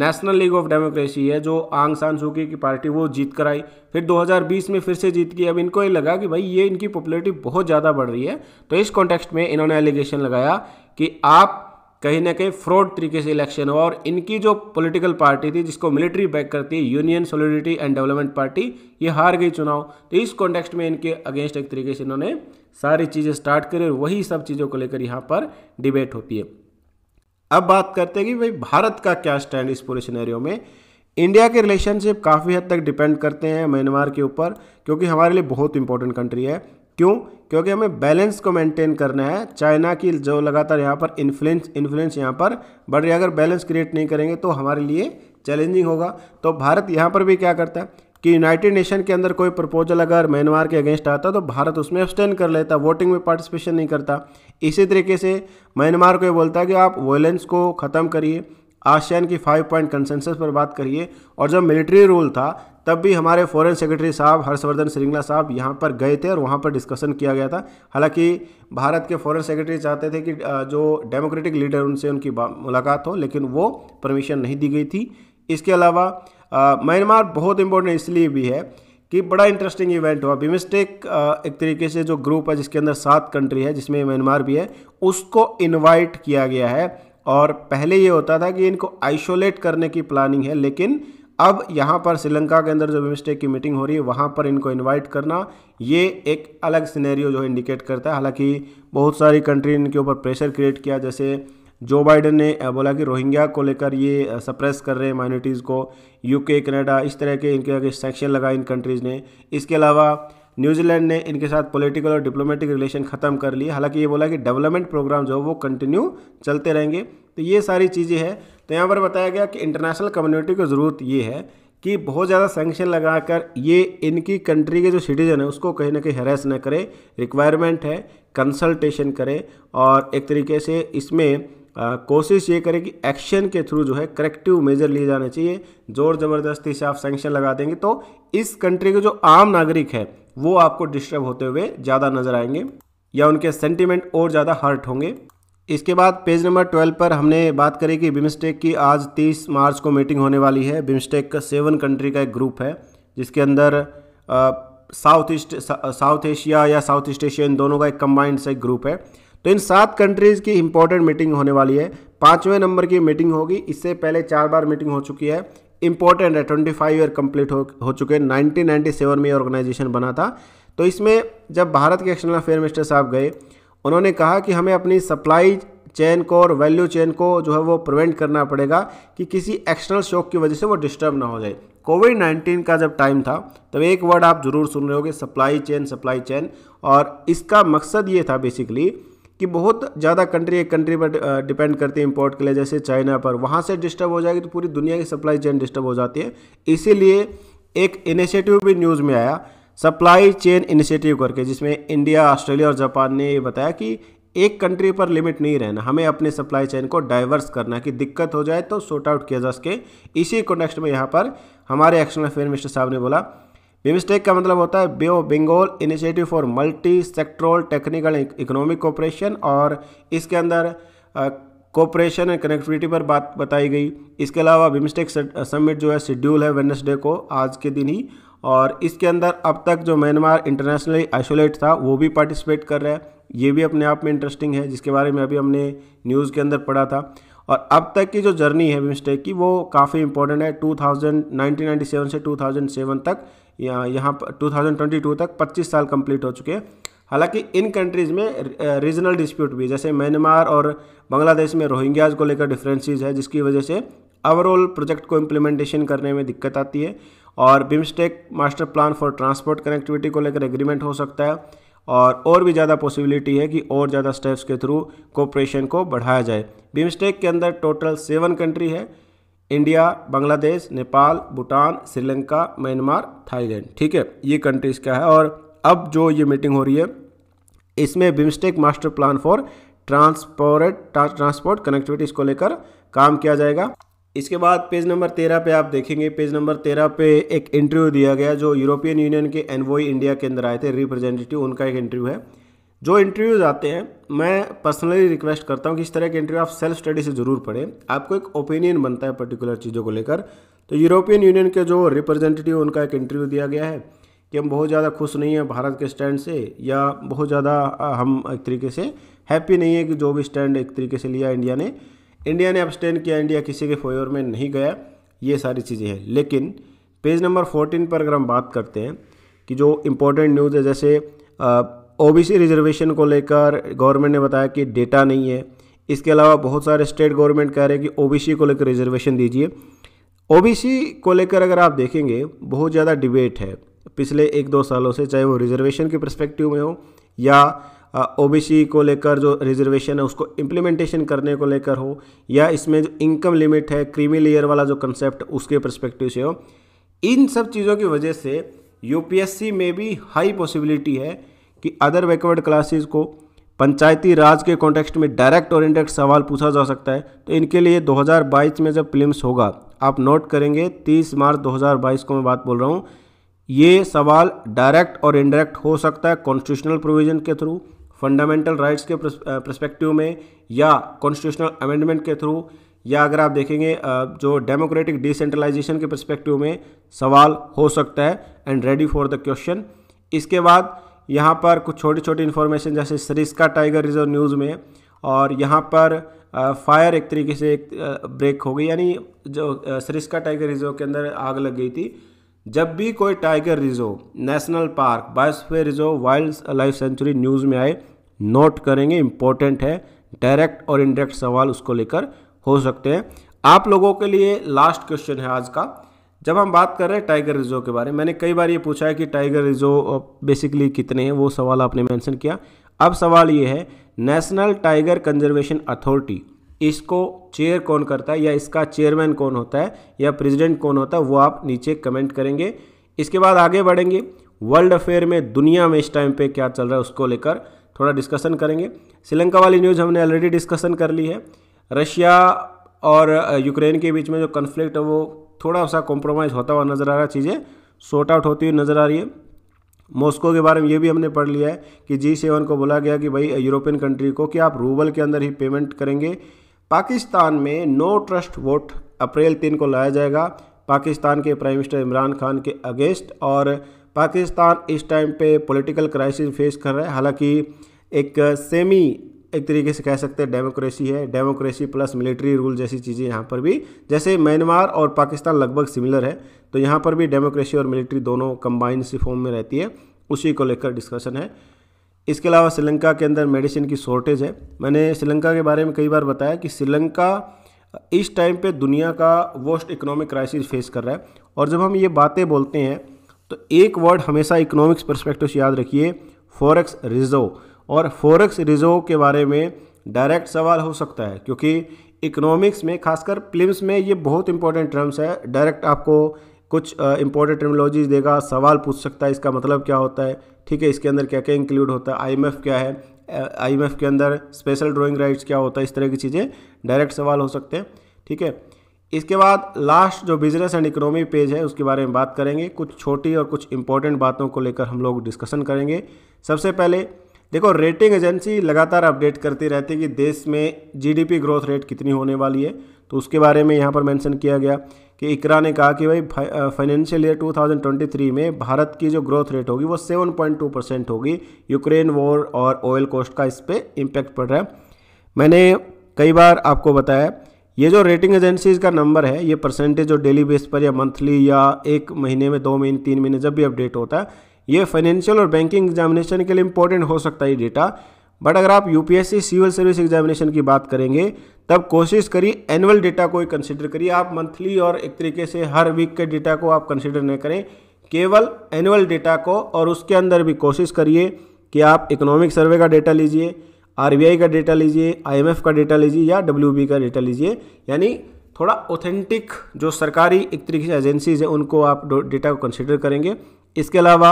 नेशनल लीग ऑफ डेमोक्रेसी है जो आंग सान सूकी की पार्टी वो जीत कर आई फिर 2020 में फिर से जीत की अब इनको ये लगा कि भाई ये इनकी पॉपुलरिटी बहुत ज़्यादा बढ़ रही है तो इस कॉन्टेक्स्ट में इन्होंने एलिगेशन लगाया कि आप कहीं ना कहीं फ्रॉड तरीके से इलेक्शन हुआ और इनकी जो पॉलिटिकल पार्टी थी जिसको मिलिट्री बैक करती है union solidarity and development party ये हार गई चुनाव तो इस कॉन्टेक्स्ट में इनके अगेंस्ट एक तरीके से इन्होंने सारी चीज़ें स्टार्ट करी और वही सब चीज़ों को लेकर यहाँ पर डिबेट होती है अब बात करते हैं कि भाई भारत का क्या स्टैंड इस पूरे सिनेरियो में इंडिया के रिलेशनशिप काफ़ी हद तक डिपेंड करते हैं म्यांमार के ऊपर क्योंकि हमारे लिए बहुत इंपॉर्टेंट कंट्री है क्यों क्योंकि हमें बैलेंस को मेंटेन करना है चाइना की जो लगातार यहाँ पर इन्फ्लुएंस इन्फ्लुएंस यहाँ पर बढ़ रही है अगर बैलेंस क्रिएट नहीं करेंगे तो हमारे लिए चैलेंजिंग होगा तो भारत यहाँ पर भी क्या करता है कि यूनाइटेड नेशन के अंदर कोई प्रपोजल अगर म्यांमार के अगेंस्ट आता तो भारत उसमें एक्सटेंड कर लेता वोटिंग में पार्टिसिपेशन नहीं करता इसी तरीके से म्यांमार को ये बोलता है कि आप वॉयलेंस को ख़त्म करिए आसियान की फाइव पॉइंट कंसेंसस पर बात करिए और जब मिलिट्री रूल था तब भी हमारे फॉरेन सेक्रेटरी साहब हर्षवर्धन श्रृंगला साहब यहाँ पर गए थे और वहाँ पर डिस्कशन किया गया था हालांकि भारत के फॉरेन सेक्रेटरी चाहते थे कि जो डेमोक्रेटिक लीडर उनसे उनकी मुलाकात हो लेकिन वो परमिशन नहीं दी गई थी इसके अलावा म्यांमार बहुत इंपॉर्टेंट इसलिए भी है कि बड़ा इंटरेस्टिंग इवेंट हुआ बिमिस्टेक एक तरीके से जो ग्रुप है जिसके अंदर सात कंट्री है जिसमें म्यांमार भी है उसको इनवाइट किया गया है और पहले ये होता था कि इनको आइसोलेट करने की प्लानिंग है लेकिन अब यहाँ पर श्रीलंका के अंदर जो बिमस्टेक की मीटिंग हो रही है वहाँ पर इनको इनवाइट करना ये एक अलग सिनेरियो जो है इंडिकेट करता है हालांकि बहुत सारी कंट्री इनके ऊपर प्रेशर क्रिएट किया जैसे जो बाइडन ने बोला कि रोहिंग्या को लेकर ये सप्रेस कर रहे हैं माइनॉरिटीज़ को यूके कनाडा इस तरह के इनके आगे सेक्शन लगाए इन कंट्रीज़ ने इसके अलावा न्यूजीलैंड ने इनके साथ पॉलिटिकल और डिप्लोमेटिक रिलेशन ख़त्म कर लिए हालांकि ये बोला कि डेवलपमेंट प्रोग्राम जो है वो कंटिन्यू चलते रहेंगे तो ये सारी चीज़ें हैं तो यहाँ पर बताया गया कि इंटरनेशनल कम्युनिटी को ज़रूरत ये है कि बहुत ज़्यादा सेंक्शन लगाकर ये इनकी कंट्री के जो सिटीजन है उसको कहीं ना कहीं हेरास न करें रिक्वायरमेंट है कंसल्टेशन करें और एक तरीके से इसमें कोशिश ये करें कि एक्शन के थ्रू जो है करेक्टिव मेजर लिए जाने चाहिए ज़ोर ज़बरदस्ती से आप सेंक्शन लगा देंगे तो इस कंट्री के जो आम नागरिक है वो आपको डिस्टर्ब होते हुए ज़्यादा नजर आएंगे या उनके सेंटिमेंट और ज़्यादा हर्ट होंगे इसके बाद पेज नंबर ट्वेल्व पर हमने बात करी कि बिमस्टेक की आज 30 मार्च को मीटिंग होने वाली है बिमस्टेक का सेवन कंट्री का एक ग्रुप है जिसके अंदर साउथ ईस्ट साउथ एशिया या साउथ ईस्ट एशिया इन दोनों का एक कम्बाइंड से एक ग्रुप है तो इन सात कंट्रीज़ की इंपॉर्टेंट मीटिंग होने वाली है पाँचवें नंबर की मीटिंग होगी इससे पहले चार बार मीटिंग हो चुकी है इंपॉर्टेंट है ट्वेंटी फाइव ईयर कम्प्लीट हो हो चुके हैं नाइनटीन नाइन्टी सेवन में ऑर्गेनाइजेशन बना था तो इसमें जब भारत के एक्सटर्नल अफेयर मिनिस्टर साहब गए उन्होंने कहा कि हमें अपनी सप्लाई चेन को और वैल्यू चेन को जो है वो प्रिवेंट करना पड़ेगा कि किसी एक्सटर्नल शॉक की वजह से वो डिस्टर्ब ना हो जाए कोविड नाइन्टीन का जब टाइम था तब एक वर्ड आप ज़रूर सुन रहे होगे सप्लाई चेन सप्लाई चेन और इसका मकसद ये था बेसिकली कि बहुत ज़्यादा कंट्री एक कंट्री पर डिपेंड करती है इंपोर्ट के लिए जैसे चाइना पर वहाँ से डिस्टर्ब हो जाएगी तो पूरी दुनिया की सप्लाई चेन डिस्टर्ब हो जाती है इसीलिए एक इनिशिएटिव भी न्यूज़ में आया सप्लाई चेन इनिशिएटिव करके जिसमें इंडिया ऑस्ट्रेलिया और जापान ने ये बताया कि एक कंट्री पर लिमिट नहीं रहना हमें अपने सप्लाई चेन को डाइवर्स करना कि दिक्कत हो जाए तो सॉर्ट आउट किया जा सके इसी कॉन्टेक्स्ट में यहाँ पर हमारे एक्शनल अफेयर मिनिस्टर साहब ने बोला बिमस्टेक का मतलब होता है bay of Bengal initiative for multi sectoral technical economic cooperation और इसके अंदर कोऑपरेशन एंड कनेक्टिविटी पर बात बताई गई इसके अलावा बिमस्टेक समिट जो है शेड्यूल है वेनसडे को आज के दिन ही और इसके अंदर अब तक जो म्यांमार इंटरनेशनली आइसोलेट था वो भी पार्टिसिपेट कर रहा है ये भी अपने आप में इंटरेस्टिंग है जिसके बारे में अभी हमने न्यूज़ के अंदर पढ़ा था और अब तक की जो जर्नी है मिस्टेक की वो काफ़ी इंपॉर्टेंट है 2000 1997 से 2007 तक यहाँ यहाँ टू तक 25 साल कंप्लीट हो चुके हैं हालांकि इन कंट्रीज़ में रीजनल डिस्प्यूट भी जैसे म्यांमार और बांग्लादेश में रोहिंग्याज को लेकर डिफरेंसेस है जिसकी वजह से ओवरऑल प्रोजेक्ट को इम्प्लीमेंटेशन करने में दिक्कत आती है और BIMSTEC master plan for transport connectivity को लेकर एग्रीमेंट हो सकता है और और भी ज़्यादा पॉसिबिलिटी है कि और ज़्यादा स्टेप्स के थ्रू कोऑपरेशन को बढ़ाया जाए बिम्स्टेक के अंदर टोटल सेवन कंट्री है India Bangladesh Nepal Bhutan Sri Lanka Myanmar Thailand ठीक है ये कंट्रीज का है और अब जो ये मीटिंग हो रही है इसमें BIMSTEC master plan for transport transport connectivity को लेकर काम किया जाएगा इसके बाद पेज नंबर तेरह पे आप देखेंगे पेज नंबर तेरह पे एक इंटरव्यू दिया गया जो यूरोपियन यूनियन के एनवोई इंडिया के अंदर आए थे रिप्रेजेंटेटिव उनका एक इंटरव्यू है जो इंटरव्यूज आते हैं मैं पर्सनली रिक्वेस्ट करता हूँ कि इस तरह के इंटरव्यू आप सेल्फ स्टडी से ज़रूर पढ़ें आपको एक ओपिनियन बनता है पर्टिकुलर चीज़ों को लेकर तो यूरोपियन यूनियन के जो रिप्रेजेंटेटिव उनका एक इंटरव्यू दिया गया है कि हम बहुत ज़्यादा खुश नहीं हैं भारत के स्टैंड से या बहुत ज़्यादा हम एक तरीके से हैप्पी नहीं है कि जो भी स्टैंड एक तरीके से लिया इंडिया ने इंडिया ने अपस्टेन किया इंडिया किसी के फेवर में नहीं गया ये सारी चीज़ें हैं लेकिन पेज नंबर फोर्टीन पर अगर हम बात करते हैं कि जो इम्पोर्टेंट न्यूज़ है जैसे ओबीसी रिजर्वेशन को लेकर गवर्नमेंट ने बताया कि डेटा नहीं है इसके अलावा बहुत सारे स्टेट गवर्नमेंट कह रहे हैं कि ओबीसी को लेकर रिजर्वेशन दीजिए ओबीसी को लेकर अगर आप देखेंगे बहुत ज़्यादा डिबेट है पिछले एक दो सालों से चाहे वो रिजर्वेशन के परस्पेक्टिव में हो या ओबीसी को लेकर जो रिजर्वेशन है उसको इम्प्लीमेंटेशन करने को लेकर हो या इसमें जो इनकम लिमिट है क्रीमी लेयर वाला जो कंसेप्ट उसके परस्पेक्टिव से हो इन सब चीज़ों की वजह से यूपीएससी में भी हाई पॉसिबिलिटी है कि अदर बैकवर्ड क्लासेस को पंचायती राज के कॉन्टेक्स्ट में डायरेक्ट और इंडेक्ट सवाल पूछा जा सकता है तो इनके लिए 2022 में जब प्लिम्स होगा आप नोट करेंगे 30 मार्च 2022 को मैं बात बोल रहा हूँ ये सवाल डायरेक्ट और इनडायरेक्ट हो सकता है कॉन्स्टिट्यूशनल प्रोविजन के थ्रू फंडामेंटल राइट्स के प्रस्पेक्टिव में या कॉन्स्टिट्यूशनल अमेंडमेंट के थ्रू या अगर आप देखेंगे जो डेमोक्रेटिक डिसेंट्रलाइजेशन के प्रस्पेक्टिव में सवाल हो सकता है and ready for the question इसके बाद यहाँ पर कुछ छोटी छोटी इन्फॉर्मेशन जैसे सरिस्का टाइगर रिजर्व न्यूज़ में और यहाँ पर फायर एक तरीके से एक ब्रेक हो गई यानी जो सरिस्का टाइगर रिजर्व के अंदर आग लग गई थी जब भी कोई tiger reserve national park biosphere reserve wild life sanctuary news में आए नोट करेंगे इंपॉर्टेंट है डायरेक्ट और इनडायरेक्ट सवाल उसको लेकर हो सकते हैं आप लोगों के लिए लास्ट क्वेश्चन है आज का जब हम बात कर रहे हैं टाइगर रिजर्व के बारे में मैंने कई बार ये पूछा है कि टाइगर रिजर्व बेसिकली कितने हैं वो सवाल आपने मेंशन किया अब सवाल ये है नेशनल टाइगर कंजर्वेशन अथॉरिटी इसको चेयर कौन करता है या इसका चेयरमैन कौन होता है या प्रेसिडेंट कौन होता है वो आप नीचे कमेंट करेंगे इसके बाद आगे बढ़ेंगे वर्ल्ड अफेयर में दुनिया में इस टाइम पे क्या चल रहा है उसको लेकर थोड़ा डिस्कशन करेंगे श्रीलंका वाली न्यूज़ हमने ऑलरेडी डिस्कशन कर ली है रशिया और यूक्रेन के बीच में जो कन्फ्लिक्ट है वो थोड़ा सा कॉम्प्रोमाइज़ होता हुआ नज़र आ रहा चीज़ें सॉर्ट आउट होती हुई नज़र आ रही है मॉस्को के बारे में ये भी हमने पढ़ लिया है कि जी सेवन को बोला गया कि भाई यूरोपियन कंट्री को कि आप रूबल के अंदर ही पेमेंट करेंगे पाकिस्तान में नो ट्रस्ट वोट अप्रैल तीन को लाया जाएगा पाकिस्तान के प्राइम मिनिस्टर इमरान खान के अगेंस्ट और पाकिस्तान इस टाइम पे पॉलिटिकल क्राइसिस फेस कर रहा है हालांकि एक सेमी एक तरीके से कह सकते हैं डेमोक्रेसी है डेमोक्रेसी प्लस मिलिट्री रूल जैसी चीज़ें यहाँ पर भी जैसे म्यांमार और पाकिस्तान लगभग सिमिलर है तो यहाँ पर भी डेमोक्रेसी और मिलिट्री दोनों कम्बाइंड सी फॉर्म में रहती है उसी को लेकर डिस्कशन है इसके अलावा श्रीलंका के अंदर मेडिसिन की शॉर्टेज है मैंने श्रीलंका के बारे में कई बार बताया कि श्रीलंका इस टाइम पे दुनिया का वर्स्ट इकोनॉमिक क्राइसिस फेस कर रहा है और जब हम ये बातें बोलते हैं तो एक वर्ड हमेशा इकोनॉमिक्स परस्पेक्टिव से याद रखिए फॉरेक्स रिजर्व और फॉरेक्स रिजर्व के बारे में डायरेक्ट सवाल हो सकता है क्योंकि इकोनॉमिक्स में खासकर प्लिम्स में ये बहुत इंपॉर्टेंट टर्म्स है डायरेक्ट आपको कुछ इंपॉर्टेंट टर्मिनोलॉजीज देगा सवाल पूछ सकता है इसका मतलब क्या होता है ठीक है इसके अंदर क्या क्या इंक्लूड होता है आईएमएफ क्या है आईएमएफ के अंदर स्पेशल ड्राइंग राइट्स क्या होता है इस तरह की चीज़ें डायरेक्ट सवाल हो सकते हैं ठीक है इसके बाद लास्ट जो बिजनेस एंड इकोनॉमी पेज है उसके बारे में बात करेंगे कुछ छोटी और कुछ इंपॉर्टेंट बातों को लेकर हम लोग डिस्कशन करेंगे सबसे पहले देखो रेटिंग एजेंसी लगातार अपडेट करती रहती है कि देश में जीडीपी ग्रोथ रेट कितनी होने वाली है तो उसके बारे में यहाँ पर मेंशन किया गया कि इकरा ने कहा कि भाई फाइनेंशियल ईयर 2023 में भारत की जो ग्रोथ रेट होगी वो 7.2 परसेंट होगी यूक्रेन वॉर और ऑयल कॉस्ट का इस पर इम्पैक्ट पड़ रहा है मैंने कई बार आपको बताया ये जो रेटिंग एजेंसीज का नंबर है ये परसेंटेज जो डेली बेस पर या मंथली या एक महीने में दो महीने तीन महीने जब भी अपडेट होता है ये फाइनेंशियल और बैंकिंग एग्जामिनेशन के लिए इंपॉर्टेंट हो सकता है ये डेटा बट अगर आप यूपीएससी सिविल सर्विस एग्जामिनेशन की बात करेंगे तब कोशिश करिए एनुअल डेटा को ही कंसिडर करिए आप मंथली और एक तरीके से हर वीक के डेटा को आप कंसिडर न करें केवल एनुअल डेटा को और उसके अंदर भी कोशिश करिए कि आप इकोनॉमिक सर्वे का डेटा लीजिए आरबीआई का डेटा लीजिए आईएमएफ का डेटा लीजिए या डब्ल्यू का डेटा लीजिए यानी थोड़ा ऑथेंटिक जो सरकारी एक तरीके से एजेंसीज है उनको आप डेटा को कंसिडर करेंगे इसके अलावा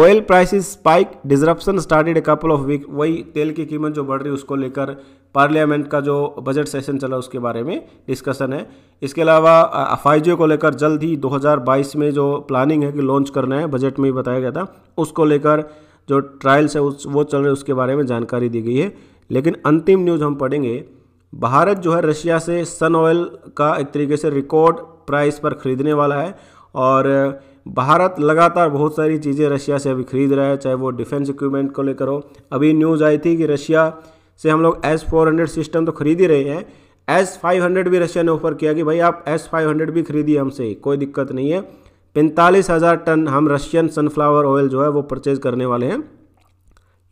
oil prices spike disruption started a couple of week वही तेल की कीमत जो बढ़ रही है उसको लेकर पार्लियामेंट का जो बजट सेशन चला उसके बारे में डिस्कशन है इसके अलावा फाइव को लेकर जल्द ही 2022 में जो प्लानिंग है कि लॉन्च करना है बजट में ही बताया गया था उसको लेकर जो ट्रायल्स है उस वो चल रहे उसके बारे में जानकारी दी गई है लेकिन अंतिम न्यूज़ हम पढ़ेंगे भारत जो है रशिया से सन ऑयल का एक तरीके से रिकॉर्ड प्राइस पर खरीदने वाला है और भारत लगातार बहुत सारी चीज़ें रशिया से अभी खरीद रहा है चाहे वो डिफेंस इक्विपमेंट को लेकर हो अभी न्यूज़ आई थी कि रशिया से हम लोग एस फोर हंड्रेड सिस्टम तो खरीद ही रहे हैं एस फाइव हंड्रेड भी रशिया ने ऑफर किया कि भाई आप एस फाइव हंड्रेड भी खरीदिए हमसे कोई दिक्कत नहीं है पैंतालीस हज़ार टन हम रशियन सनफ्लावर ऑयल जो है वो परचेज करने वाले हैं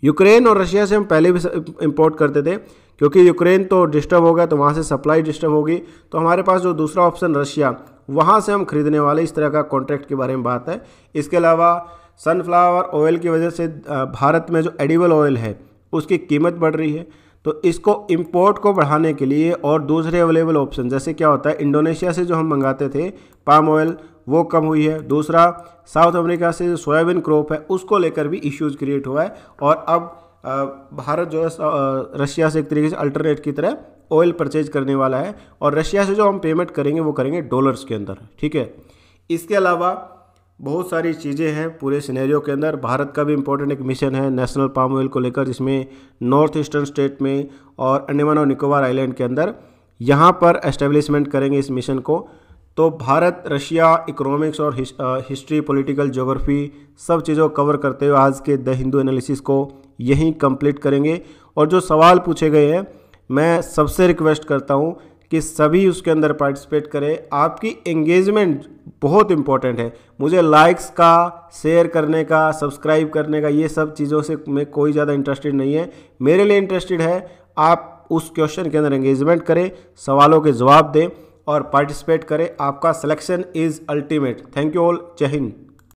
यूक्रेन और रशिया से हम पहले भी इम्पोर्ट करते थे क्योंकि यूक्रेन तो डिस्टर्ब हो गया तो वहाँ से सप्लाई डिस्टर्ब होगी तो हमारे पास जो दूसरा ऑप्शन रशिया वहाँ से हम खरीदने वाले इस तरह का कॉन्ट्रैक्ट के बारे में बात है इसके अलावा सनफ्लावर ऑयल की वजह से भारत में जो एडिबल ऑयल है उसकी कीमत बढ़ रही है तो इसको इंपोर्ट को बढ़ाने के लिए और दूसरे अवेलेबल ऑप्शन जैसे क्या होता है इंडोनेशिया से जो हम मंगाते थे पाम ऑयल वो कम हुई है दूसरा साउथ अमेरिका से जो सोयाबीन क्रॉप है उसको लेकर भी इश्यूज क्रिएट हुआ है और अब भारत जो है रशिया से एक तरीके से अल्टरनेट की तरह ऑयल परचेज करने वाला है और रशिया से जो हम पेमेंट करेंगे वो करेंगे डॉलर्स के अंदर ठीक है इसके अलावा बहुत सारी चीज़ें हैं पूरे सिनेरियो के अंदर भारत का भी इम्पोर्टेंट एक मिशन है नेशनल पाम ऑयल को लेकर जिसमें नॉर्थ ईस्टर्न स्टेट में और अंडमान और निकोबार आइलैंड के अंदर यहाँ पर एस्टेब्लिशमेंट करेंगे इस मिशन को तो भारत रशिया इकोनॉमिक्स और हिस, आ, हिस्ट्री पॉलिटिकल ज्योग्राफी सब चीज़ों को कवर करते हुए आज के द हिंदू एनालिसिस को यहीं कंप्लीट करेंगे और जो सवाल पूछे गए हैं मैं सबसे रिक्वेस्ट करता हूँ कि सभी उसके अंदर पार्टिसिपेट करें आपकी एंगेजमेंट बहुत इम्पॉर्टेंट है मुझे लाइक्स का शेयर करने का सब्सक्राइब करने का ये सब चीज़ों से मैं कोई ज़्यादा इंटरेस्टेड नहीं है मेरे लिए इंटरेस्टेड है आप उस क्वेश्चन के अंदर एंगेजमेंट करें सवालों के जवाब दें और पार्टिसिपेट करें आपका selection is ultimate thank you all जय हिंद